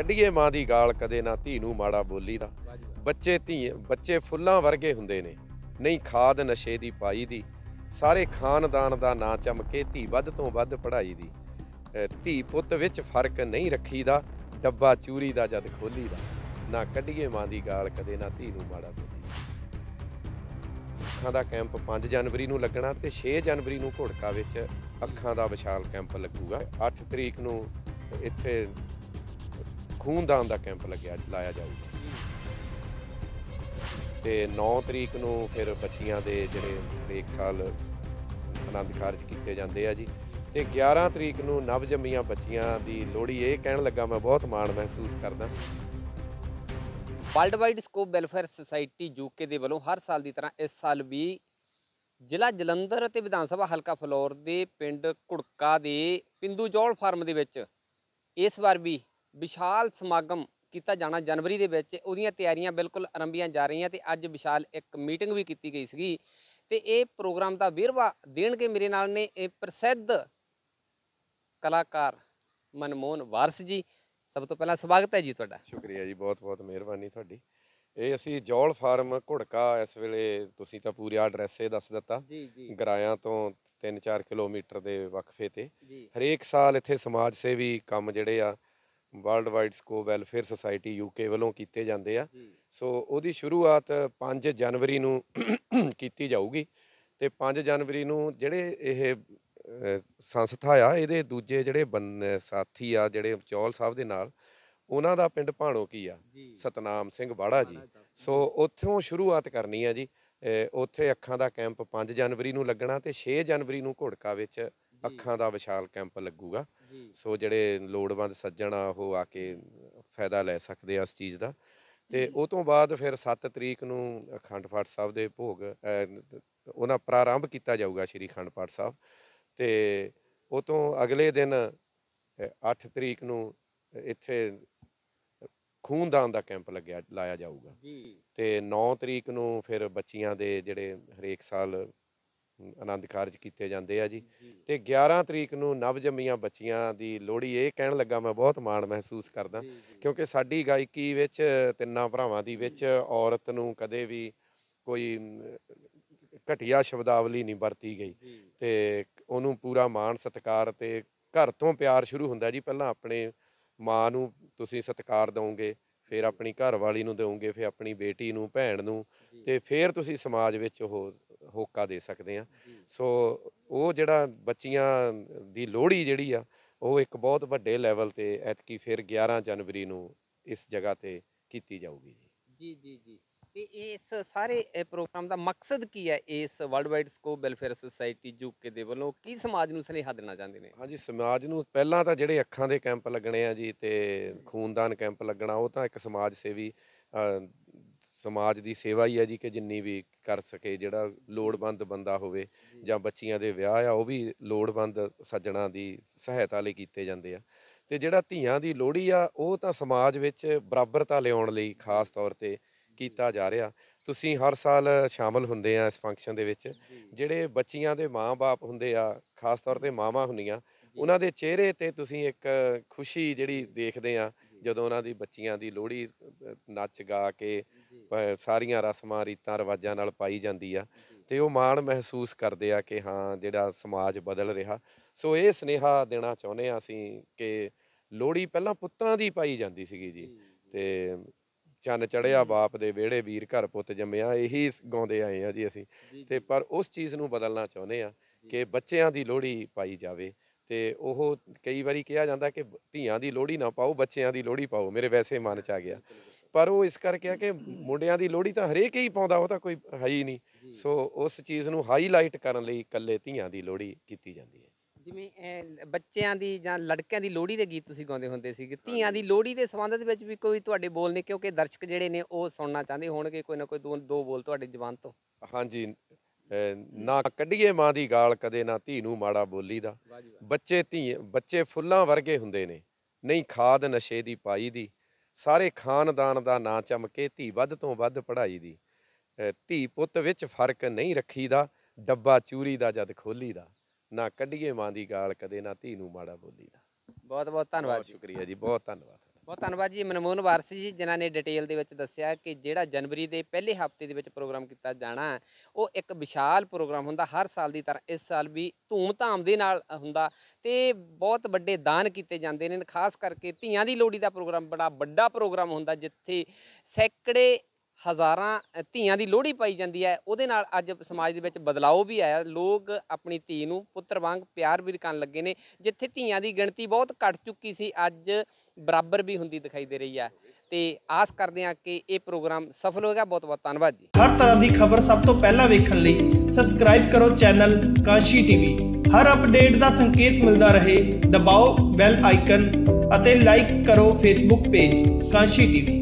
ਕੱਢੀਏ ਮਾਂ ਦੀ ਗਾਲ ਕਦੇ ਨਾ ਧੀ ਨੂੰ ਮਾੜਾ ਬੋਲੀ ਦਾ ਬੱਚੇ ਧੀ ਬੱਚੇ ਫੁੱਲਾਂ ਵਰਗੇ ਹੁੰਦੇ ਨੇ ਨਹੀਂ ਖਾਦ ਨਸ਼ੇ ਦੀ ਪਾਈ ਦੀ ਸਾਰੇ ਖਾਨਦਾਨ ਦਾ ਨਾਂ ਚਮਕੇ ਧੀ ਵੱਧ ਤੋਂ ਵੱਧ ਪੜਾਈ ਦੀ ਧੀ ਪੁੱਤ ਵਿੱਚ ਫਰਕ ਨਹੀਂ ਰੱਖੀਦਾ ਡੱਬਾ ਚੂਰੀ ਦਾ ਜਦ ਖੋਲੀ ਦਾ ਨਾ ਕੱਢੀਏ ਮਾਂ ਦੀ ਗਾਲ ਕਦੇ ਨਾ ਧੀ ਨੂੰ ਮਾੜਾ ਬੋਲੀ ਅੱਖਾਂ ਦਾ ਕੈਂਪ 5 ਜਨਵਰੀ ਨੂੰ ਲੱਗਣਾ ਤੇ 6 ਜਨਵਰੀ ਨੂੰ ਘੋੜਕਾ ਵਿੱਚ ਅੱਖਾਂ ਦਾ ਵਿਸ਼ਾਲ ਕੈਂਪ ਲੱਗੂਗਾ 8 ਤਰੀਕ ਨੂੰ ਇੱਥੇ ਖੂਨਦਾਨ ਦਾ ਕੈਂਪ ਲੱਗਿਆ ਲਾਇਆ ਜਾਊਗਾ ਤੇ 9 ਤਰੀਕ ਨੂੰ ਫਿਰ ਬੱਚੀਆਂ ਦੇ ਜਿਹੜੇ ਇੱਕ ਸਾਲ ਆਨੰਦ ਕਾਰਜ ਕੀਤੇ ਜਾਂਦੇ ਆ ਜੀ ਤੇ 11 ਤਰੀਕ ਨੂੰ ਨਵਜੰਮੀਆਂ ਬੱਚੀਆਂ ਦੀ ਲੋਹੜੀ ਇਹ ਕਹਿਣ ਲੱਗਾ ਮੈਂ ਬਹੁਤ ਮਾਣ ਮਹਿਸੂਸ ਕਰਦਾ world wide scope welfare society UK ਦੇ ਵੱਲੋਂ ਹਰ ਸਾਲ ਦੀ ਤਰ੍ਹਾਂ ਇਸ ਸਾਲ ਵੀ ਜ਼ਿਲ੍ਹਾ ਜਲੰਧਰ ਅਤੇ ਵਿਧਾਨ ਸਭਾ ਹਲਕਾ ਫਲੋਰ ਦੇ ਪਿੰਡ ਕੁੜਕਾ ਦੇ ਪਿੰਦੂ ਜੋਲ ਫਾਰਮ ਦੇ ਵਿੱਚ ਇਸ ਵਾਰ ਵੀ ਵਿਸ਼ਾਲ ਸਮਾਗਮ ਕੀਤਾ ਜਾਣਾ ਜਨਵਰੀ ਦੇ ਵਿੱਚ ਉਹਦੀਆਂ ਤਿਆਰੀਆਂ ਬਿਲਕੁਲ ਆਰੰਭੀਆਂ ਜਾ ਰਹੀਆਂ ਤੇ ਅੱਜ ਵਿਸ਼ਾਲ ਇੱਕ ਮੀਟਿੰਗ ਵੀ ਕੀਤੀ ਗਈ ਸੀਗੀ ਤੇ ਇਹ ਪ੍ਰੋਗਰਾਮ ਦਾ ਵਿਰਵਾ ਦੇਣਗੇ ਮੇਰੇ ਨਾਲ ਨੇ ਇਹ ਪ੍ਰਸਿੱਧ ਕਲਾਕਾਰ ਮਨਮੋਹਨ ਵਾਰਸ ਜੀ ਸਭ ਤੋਂ ਪਹਿਲਾਂ ਸਵਾਗਤ ਹੈ ਜੀ ਤੁਹਾਡਾ ਸ਼ੁਕਰੀਆ ਜੀ ਬਹੁਤ ਬਹੁਤ ਮਿਹਰਬਾਨੀ ਤੁਹਾਡੀ ਇਹ ਅਸੀਂ ਜੌਲ ਫਾਰਮ ਘੁੜਕਾ ਇਸ ਵੇਲੇ ਤੁਸੀਂ ਤਾਂ ਪੂਰਾ ਐਡਰੈਸ ਇਹ ਦੱਸ ਦਿੱਤਾ ਜੀ ਜੀ ਗਰਾਇਆਂ ਤੋਂ 3-4 ਕਿਲੋਮੀਟਰ ਦੇ ਵਕਫੇ ਤੇ ਹਰੇਕ ਸਾਲ ਇੱਥੇ ਸਮਾਜ ਸੇਵੀ ਕੰਮ ਜਿਹੜੇ ਆ world wide scope welfare society UK ਵੱਲੋਂ ਕੀਤੇ ਜਾਂਦੇ ਆ ਸੋ ਉਹਦੀ ਸ਼ੁਰੂਆਤ 5 ਜਨਵਰੀ ਨੂੰ ਕੀਤੀ ਜਾਊਗੀ ਤੇ 5 ਜਨਵਰੀ ਨੂੰ ਜਿਹੜੇ ਇਹ ਸੰਸਥਾ ਆ ਇਹਦੇ ਦੂਜੇ ਜਿਹੜੇ ਸਾਥੀ ਆ ਜਿਹੜੇ ਚੌਲ ਸਾਹਿਬ ਦੇ ਨਾਲ ਉਹਨਾਂ ਦਾ ਪਿੰਡ ਭਾਣੋ ਕੀ ਆ ਸਤਨਾਮ ਸਿੰਘ ਬਾੜਾ ਜੀ ਸੋ ਉੱਥੋਂ ਸ਼ੁਰੂਆਤ ਕਰਨੀ ਆ ਜੀ ਉੱਥੇ ਅੱਖਾਂ ਦਾ ਕੈਂਪ 5 ਜਨਵਰੀ ਨੂੰ ਲੱਗਣਾ ਤੇ 6 ਜਨਵਰੀ ਨੂੰ ਘੋੜਕਾ ਵਿੱਚ ਅੱਖਾਂ ਦਾ ਵਿਸ਼ਾਲ ਕੈਂਪ ਲੱਗੂਗਾ ਸੋ ਜਿਹੜੇ ਲੋੜਵੰਦ ਸੱਜਣ ਆ ਉਹ ਆ ਕੇ ਫਾਇਦਾ ਲੈ ਸਕਦੇ ਆ ਇਸ ਚੀਜ਼ ਦਾ ਤੇ ਉਹ ਤੋਂ ਬਾਅਦ ਫਿਰ 7 ਤਰੀਕ ਨੂੰ ਅਖੰਡ ਪਾਠ ਸਾਹਿਬ ਦੇ ਭੋਗ ਉਹਨਾਂ ਪ੍ਰਾਰੰਭ ਕੀਤਾ ਜਾਊਗਾ ਸ਼੍ਰੀ ਅਖੰਡ ਪਾਠ ਸਾਹਿਬ ਤੇ ਉਹ ਤੋਂ ਅਗਲੇ ਦਿਨ 8 ਤਰੀਕ ਨੂੰ ਇੱਥੇ ਖੂਨਦਾਨ ਦਾ ਕੈਂਪ ਲੱਗਿਆ ਲਾਇਆ ਜਾਊਗਾ ਜੀ ਤੇ 9 ਤਰੀਕ ਨੂੰ ਫਿਰ ਬੱਚੀਆਂ ਦੇ ਜਿਹੜੇ ਹਰੇਕ ਸਾਲ ਆਨੰਦ ਕਾਰਜ ਕੀਤੇ ਜਾਂਦੇ ਆ ਜੀ ਤੇ 11 ਤਰੀਕ ਨੂੰ ਨਵਜੰਮੀਆਂ ਬੱਚੀਆਂ ਦੀ ਲੋਹੜੀ ਇਹ ਕਹਿਣ ਲੱਗਾ ਮੈਂ ਬਹੁਤ ਮਾਣ ਮਹਿਸੂਸ ਕਰਦਾ ਕਿਉਂਕਿ ਸਾਡੀ ਗਾਇਕੀ ਵਿੱਚ ਤਿੰਨਾਂ ਭਰਾਵਾਂ ਦੀ ਵਿੱਚ ਔਰਤ ਨੂੰ ਕਦੇ ਵੀ ਕੋਈ ਘਟਿਆ ਸ਼ਬਦਾਵਲੀ ਨਹੀਂ ਵਰਤੀ ਗਈ ਤੇ ਉਹਨੂੰ ਪੂਰਾ ਮਾਣ ਸਤਿਕਾਰ ਤੇ ਘਰ ਤੋਂ ਪਿਆਰ ਸ਼ੁਰੂ ਹੁੰਦਾ ਜੀ ਪਹਿਲਾਂ ਆਪਣੇ ਮਾਂ ਨੂੰ ਤੁਸੀਂ ਸਤਿਕਾਰ ਦਿਓਗੇ ਫਿਰ ਆਪਣੀ ਘਰ ਵਾਲੀ ਨੂੰ ਦਿਓਗੇ ਫਿਰ ਆਪਣੀ ਬੇਟੀ ਨੂੰ ਭੈਣ ਨੂੰ ਤੇ ਫਿਰ ਤੁਸੀਂ ਸਮਾਜ ਵਿੱਚ ਉਹ ਹੋਕਾ ਦੇ ਸਕਦੇ ਆ ਸੋ ਉਹ ਜਿਹੜਾ ਬੱਚੀਆਂ ਦੀ ਲੋਹੜੀ ਜਿਹੜੀ ਆ ਉਹ ਇੱਕ ਬਹੁਤ ਵੱਡੇ ਲੈਵਲ ਤੇ ਐਤਕੀ ਫਿਰ 11 ਜਨਵਰੀ ਨੂੰ ਇਸ ਜਗ੍ਹਾ ਤੇ ਕੀਤੀ ਜਾਊਗੀ ਜੀ ਜੀ ਜੀ ਤੇ ਇਸ ਸਾਰੇ ਪ੍ਰੋਗਰਾਮ ਦਾ ਮਕਸਦ ਕੀ ਹੈ ਇਸ world wide scope welfare society UK ਦੇ ਵੱਲੋਂ ਕੀ ਸਮਾਜ ਨੂੰ ਸਨੇਹਾ ਦੇਣਾ ਚਾਹੁੰਦੇ ਨੇ ਹਾਂਜੀ ਸਮਾਜ ਨੂੰ ਪਹਿਲਾਂ ਤਾਂ ਜਿਹੜੇ ਅੱਖਾਂ ਦੇ ਕੈਂਪ ਲੱਗਣੇ ਆ ਜੀ ਤੇ ਖੂਨਦਾਨ ਕੈਂਪ ਲੱਗਣਾ ਉਹ ਤਾਂ ਇੱਕ ਸਮਾਜ ਸੇਵੀ ਸਮਾਜ ਦੀ ਸੇਵਾ ਹੀ ਹੈ ਜੀ ਕਿ ਜਿੰਨੀ ਵੀ ਕਰ ਸਕੇ ਜਿਹੜਾ ਲੋੜਵੰਦ ਬੰਦਾ ਹੋਵੇ ਜਾਂ ਬੱਚੀਆਂ ਦੇ ਵਿਆਹ ਆ ਉਹ ਵੀ ਲੋੜਵੰਦ ਸੱਜਣਾ ਦੀ ਸਹਾਇਤਾ ਲਈ ਕੀਤੇ ਜਾਂਦੇ ਆ ਤੇ ਜਿਹੜਾ ਧੀਆਂ ਦੀ ਲੋੜੀ ਆ ਉਹ ਤਾਂ ਸਮਾਜ ਵਿੱਚ ਬਰਾਬਰਤਾ ਲਿਆਉਣ ਲਈ ਖਾਸ ਤੌਰ ਤੇ ਕੀਤਾ ਜਾ ਰਿਹਾ ਤੁਸੀਂ ਹਰ ਸਾਲ ਸ਼ਾਮਲ ਹੁੰਦੇ ਆ ਇਸ ਫੰਕਸ਼ਨ ਦੇ ਵਿੱਚ ਜਿਹੜੇ ਬੱਚੀਆਂ ਦੇ ਮਾਪੇ ਹੁੰਦੇ ਆ ਖਾਸ ਤੌਰ ਤੇ ਮਾਵਾਂ ਹੁੰਦੀਆਂ ਉਹਨਾਂ ਦੇ ਚਿਹਰੇ ਤੇ ਤੁਸੀਂ ਇੱਕ ਖੁਸ਼ੀ ਜਿਹੜੀ ਦੇਖਦੇ ਆ ਜਦੋਂ ਉਹਨਾਂ ਦੀ ਬੱਚੀਆਂ ਦੀ ਲੋਹੜੀ ਨੱਚ ਗਾ ਕੇ ਸਾਰੀਆਂ ਰਸਮਾਂ ਰੀਤਾਂ ਰਿਵਾਜਾਂ ਨਾਲ ਪਾਈ ਜਾਂਦੀ ਆ ਤੇ ਉਹ ਮਾਣ ਮਹਿਸੂਸ ਕਰਦੇ ਆ ਕਿ ਹਾਂ ਜਿਹੜਾ ਸਮਾਜ ਬਦਲ ਰਿਹਾ ਸੋ ਇਹ ਸਨੇਹਾ ਦੇਣਾ ਚਾਹੁੰਦੇ ਆ ਅਸੀਂ ਕਿ ਲੋਹੜੀ ਪਹਿਲਾਂ ਪੁੱਤਾਂ ਦੀ ਪਾਈ ਜਾਂਦੀ ਸੀਗੀ ਜੀ ਤੇ ਚੰਨ ਚੜਿਆ ਬਾਪ ਦੇ ਵਿਹੜੇ ਵੀਰ ਘਰ ਪੁੱਤ ਜੰਮਿਆ ਇਹੀ ਗਾਉਂਦੇ ਆਏ ਆ ਜੀ ਅਸੀਂ ਤੇ ਪਰ ਉਸ ਚੀਜ਼ ਨੂੰ ਬਦਲਣਾ ਚਾਹੁੰਦੇ ਆ ਕਿ ਬੱਚਿਆਂ ਦੀ ਲੋਹੜੀ ਪਾਈ ਜਾਵੇ ਤੇ ਉਹ ਕਈ ਵਾਰੀ ਕਿਹਾ ਜਾਂਦਾ ਕਿ ਧੀਆਂ ਦੀ ਲੋਹੜੀ ਨਾ ਪਾਓ ਬੱਚਿਆਂ ਦੀ ਲੋਹੜੀ ਪਾਓ ਮੇਰੇ ਵੈਸੇ ਮਨ ਚ ਆ ਗਿਆ ਪਰ ਉਹ ਇਸ ਕਰਕੇ ਆ ਕਿ ਮੁੰਡਿਆਂ ਦੀ ਲੋਹੜੀ ਤਾਂ ਹਰੇਕ ਹੀ ਪਾਉਂਦਾ ਉਹ ਤਾਂ ਕੋਈ ਹੈ ਹੀ ਨਹੀਂ ਸੋ ਉਸ ਚੀਜ਼ ਨੂੰ ਹਾਈਲਾਈਟ ਕਰਨ ਲਈ ਇਕੱਲੇ ਧੀਆਂ ਦੀ ਲੋਹੜੀ ਕੀਤੀ ਜਾਂਦੀ ਹੈ ਜਿਵੇਂ ਬੱਚਿਆਂ ਦੀ ਜਾਂ ਲੜਕਿਆਂ ਦੀ ਲੋਹੜੀ ਦੇ ਗੀਤ ਤੁਸੀਂ ਗਾਉਂਦੇ ਹੁੰਦੇ ਸੀ ਧੀਆਂ ਦੀ ਲੋਹੜੀ ਦੇ ਸੰਬੰਧ ਦੇ ਵਿੱਚ ਵੀ ਕੋਈ ਤੁਹਾਡੇ ਬੋਲ ਨੇ ਕਿਉਂਕਿ ਦਰਸ਼ਕ ਜਿਹੜੇ ਨੇ ਉਹ ਸੁਣਨਾ ਚਾਹੁੰਦੇ ਹੋਣਗੇ ਕੋਈ ਨਾ ਕੋਈ ਦੋ ਦੋ ਬੋਲ ਤੁਹਾਡੇ ਜ਼ਬਾਨ ਤੋਂ ਹਾਂਜੀ ਨਾ ਕੱਢੀਏ ਮਾਂ ਦੀ ਗਾਲ ਕਦੇ ਨਾ ਧੀ ਨੂੰ ਮਾੜਾ ਬੋਲੀ ਦਾ ਬੱਚੇ ਧੀ ਬੱਚੇ ਫੁੱਲਾਂ ਵਰਗੇ ਹੁੰਦੇ ਨੇ ਨਹੀਂ ਖਾਦ ਨਸ਼ੇ ਦੀ ਪਾਈ ਦੀ ਸਾਰੇ ਖਾਨਦਾਨ ਦਾ ਨਾਂ ਚਮਕੇ ਧੀ ਵੱਧ ਤੋਂ ਵੱਧ ਪੜ੍ਹਾਈ ਦੀ ਧੀ ਪੁੱਤ ਵਿੱਚ ਫਰਕ ਨਹੀਂ ਰੱਖੀਦਾ ਡੱਬਾ ਚੂਰੀ ਦਾ ਜਦ ਖੋਲੀਦਾ ਨਾ ਕੱਢੀਏ ਮਾਂ ਦੀ ਗਾਲ ਕਦੇ ਨਾ ਧੀ ਨੂੰ ਮਾੜਾ ਬੋਲੀਦਾ ਬਹੁਤ ਬਹੁਤ ਧੰਨਵਾਦ ਸ਼ੁਕਰੀਆ ਜੀ ਬਹੁਤ ਧੰਨਵਾਦ ਬਹੁਤ ਧੰਨਵਾਦ ਜੀ ਮਨਮੋਹਨ ਵਾਰਸੀ ਜੀ ਜਿਨ੍ਹਾਂ ਨੇ ਡਿਟੇਲ ਦੇ ਵਿੱਚ ਦੱਸਿਆ ਕਿ ਜਿਹੜਾ ਜਨਵਰੀ ਦੇ ਪਹਿਲੇ ਹਫਤੇ ਦੇ ਵਿੱਚ ਪ੍ਰੋਗਰਾਮ ਕੀਤਾ ਜਾਣਾ ਉਹ ਇੱਕ ਵਿਸ਼ਾਲ ਪ੍ਰੋਗਰਾਮ ਹੁੰਦਾ ਹਰ ਸਾਲ ਦੀ ਤਰ੍ਹਾਂ ਇਸ ਸਾਲ ਵੀ ਧੂਮ-ਧਾਮ ਦੇ ਨਾਲ ਹੁੰਦਾ ਤੇ ਬਹੁਤ ਵੱਡੇ ਦਾਨ ਕੀਤੇ ਜਾਂਦੇ ਨੇ ਖਾਸ ਕਰਕੇ ਧੀਆਂ ਦੀ ਲੋਹੜੀ ਦਾ ਪ੍ਰੋਗਰਾਮ ਬੜਾ ਵੱਡਾ ਪ੍ਰੋਗਰਾਮ ਹੁੰਦਾ ਜਿੱਥੇ ਸੈਂਕੜੇ ਹਜ਼ਾਰਾਂ ਧੀਆਂ ਦੀ ਲੋਹੜੀ ਪਾਈ ਜਾਂਦੀ ਹੈ ਉਹਦੇ ਨਾਲ ਅੱਜ ਸਮਾਜ ਦੇ ਵਿੱਚ ਬਦਲਾਅ ਵੀ ਆਇਆ ਲੋਕ ਆਪਣੀ ਧੀ ਨੂੰ ਪੁੱਤਰ ਵਾਂਗ ਪਿਆਰ ਵੀ ਕਰਨ ਲੱਗੇ ਨੇ ਜਿੱਥੇ ਧੀਆਂ ਦੀ ਗਿਣਤੀ ਬਹੁਤ ਘਟ ਚੁੱਕੀ ਸੀ ਅੱਜ ਬਰਾਬਰ ਵੀ ਹੁੰਦੀ ਦਿਖਾਈ ਦੇ ਰਹੀ ਆ ਤੇ ਆਸ ਕਰਦੇ ਹਾਂ ਕਿ ਇਹ ਪ੍ਰੋਗਰਾਮ ਸਫਲ ਹੋਏਗਾ ਬਹੁਤ ਬਹੁਤ ਧੰਨਵਾਦ ਜੀ ਹਰ ਤਰ੍ਹਾਂ ਦੀ ਖਬਰ ਸਭ ਤੋਂ ਪਹਿਲਾਂ ਵੇਖਣ ਲਈ ਸਬਸਕ੍ਰਾਈਬ ਕਰੋ ਚੈਨਲ ਕਾਂਸ਼ੀ ਟੀਵੀ ਹਰ ਅਪਡੇਟ ਦਾ ਸੰਕੇਤ ਮਿਲਦਾ ਰਹੇ ਦਬਾਓ ਬੈਲ ਆਈਕਨ ਅਤੇ ਲਾਈਕ ਕਰੋ ਫੇਸਬੁੱਕ ਪੇਜ ਕਾਂਸ਼ੀ ਟੀਵੀ